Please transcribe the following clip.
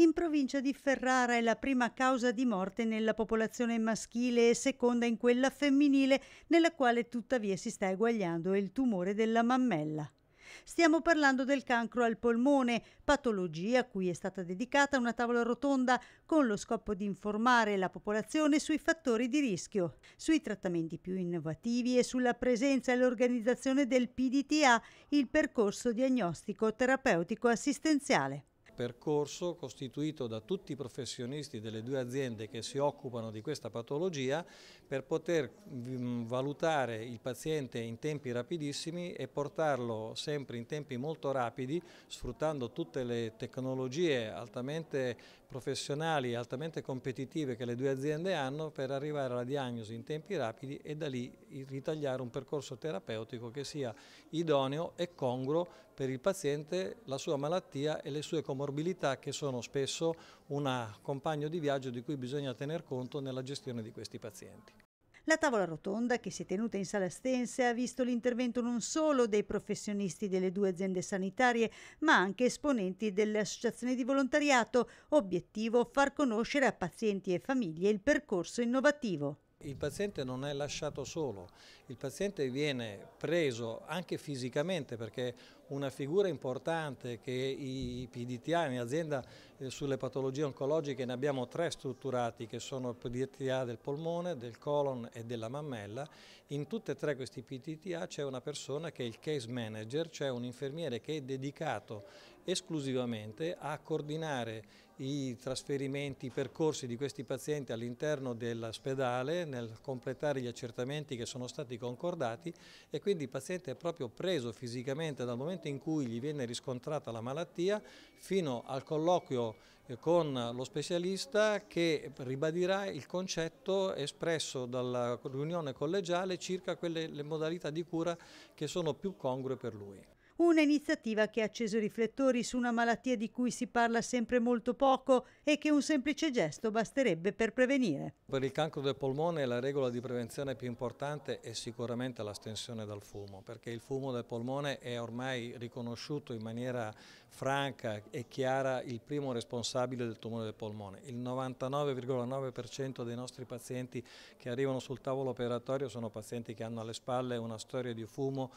In provincia di Ferrara è la prima causa di morte nella popolazione maschile e seconda in quella femminile, nella quale tuttavia si sta eguagliando il tumore della mammella. Stiamo parlando del cancro al polmone, patologia a cui è stata dedicata una tavola rotonda con lo scopo di informare la popolazione sui fattori di rischio, sui trattamenti più innovativi e sulla presenza e l'organizzazione del PDTA, il percorso diagnostico terapeutico assistenziale percorso costituito da tutti i professionisti delle due aziende che si occupano di questa patologia per poter mm, valutare il paziente in tempi rapidissimi e portarlo sempre in tempi molto rapidi sfruttando tutte le tecnologie altamente professionali e altamente competitive che le due aziende hanno per arrivare alla diagnosi in tempi rapidi e da lì ritagliare un percorso terapeutico che sia idoneo e congruo per il paziente, la sua malattia e le sue comorbidità comorbilità che sono spesso un compagno di viaggio di cui bisogna tener conto nella gestione di questi pazienti. La tavola rotonda che si è tenuta in sala Stense ha visto l'intervento non solo dei professionisti delle due aziende sanitarie, ma anche esponenti delle associazioni di volontariato, obiettivo far conoscere a pazienti e famiglie il percorso innovativo. Il paziente non è lasciato solo, il paziente viene preso anche fisicamente perché una figura importante che i PDTA in azienda eh, sulle patologie oncologiche ne abbiamo tre strutturati che sono il PDTA del polmone, del colon e della mammella. In tutte e tre questi PDTA c'è una persona che è il case manager, cioè un infermiere che è dedicato esclusivamente a coordinare i trasferimenti, i percorsi di questi pazienti all'interno dell'ospedale nel completare gli accertamenti che sono stati concordati e quindi il paziente è proprio preso fisicamente dal momento in cui gli viene riscontrata la malattia fino al colloquio eh, con lo specialista che ribadirà il concetto espresso dalla riunione collegiale circa quelle le modalità di cura che sono più congrue per lui. Una iniziativa che ha acceso i riflettori su una malattia di cui si parla sempre molto poco e che un semplice gesto basterebbe per prevenire. Per il cancro del polmone la regola di prevenzione più importante è sicuramente l'astensione dal fumo, perché il fumo del polmone è ormai riconosciuto in maniera franca e chiara il primo responsabile del tumore del polmone. Il 99,9% dei nostri pazienti che arrivano sul tavolo operatorio sono pazienti che hanno alle spalle una storia di fumo